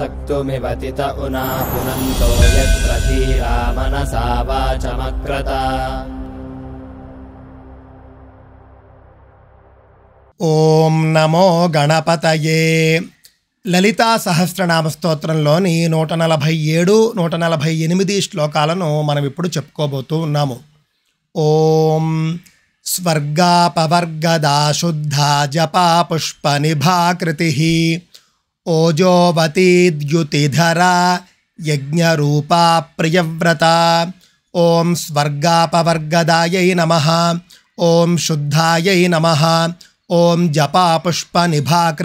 సక్తుమివతిత उना ఓం నమో గణపతయే లలితా సహస్రనామ స్తోత్రంలోని నూట నలభై ఏడు నూట నలభై ఎనిమిది శ్లోకాలను మనం ఇప్పుడు చెప్పుకోబోతూ ఉన్నాము ఓం స్వర్గాపవర్గదాశుద్ధ జపా పుష్ప నిభాకృతి यज्ञ यज्ञरूपा प्रियव्रता ॐ नम ओं शुद्धा नम ओं ॐ निभात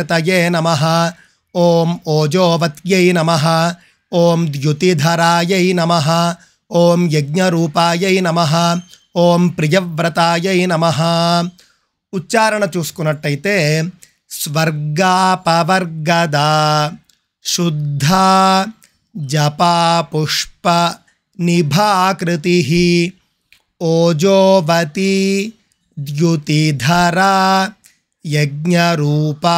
नम ओं ओजोवत नम ओं द्युतिधराय नम ओं यज्ञरूपायै नम ओं प्रियव्रताय नम उच्चारण चूसकते स्वर्गापवर्गदा शुद्धा निभाकृति ओजोवती द्युतिधरा यज्ञरूपा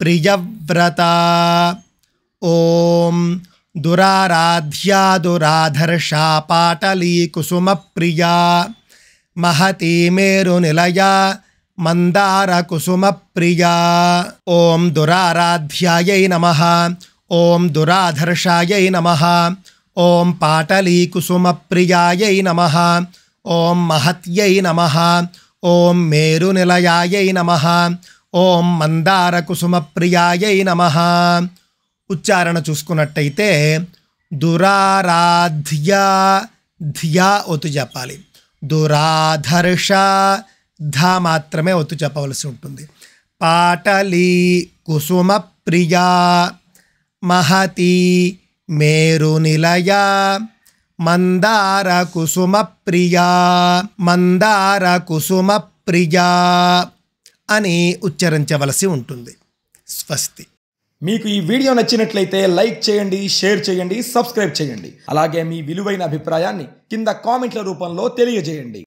प्रियव्रता ओम दुराराध्या दुराधर्षा प्रिया महती मेरुनिलया మందార కుసుమ ప్రియా ఓం దురారాధ్యాయై నమ ఓం దురాధర్షాయై నమ ఓం పాటలీ కుసుమ ప్రియాయై నమ ఓం మహత్యై నమ ఓం మేరునిలయాయై నమ ఓం మందార కుసుమ ప్రియాయై నమ ఉచ్చారణ చూసుకున్నట్టయితే దురారాధ్యా ధ్యా ఒత్తు చెప్పాలి దురాధర్ష ధ మాత్రమే ఒత్తు చెప్పవలసి ఉంటుంది పాటలి కుసుమ ప్రియా మహతి మేరునిలయ మందార కుసుమ ప్రియా మందార కుసుమ ప్రియా అని ఉచ్చరించవలసి ఉంటుంది స్వస్తి మీకు ఈ వీడియో నచ్చినట్లయితే లైక్ చేయండి షేర్ చేయండి సబ్స్క్రైబ్ చేయండి అలాగే మీ విలువైన అభిప్రాయాన్ని కింద కామెంట్ల రూపంలో తెలియజేయండి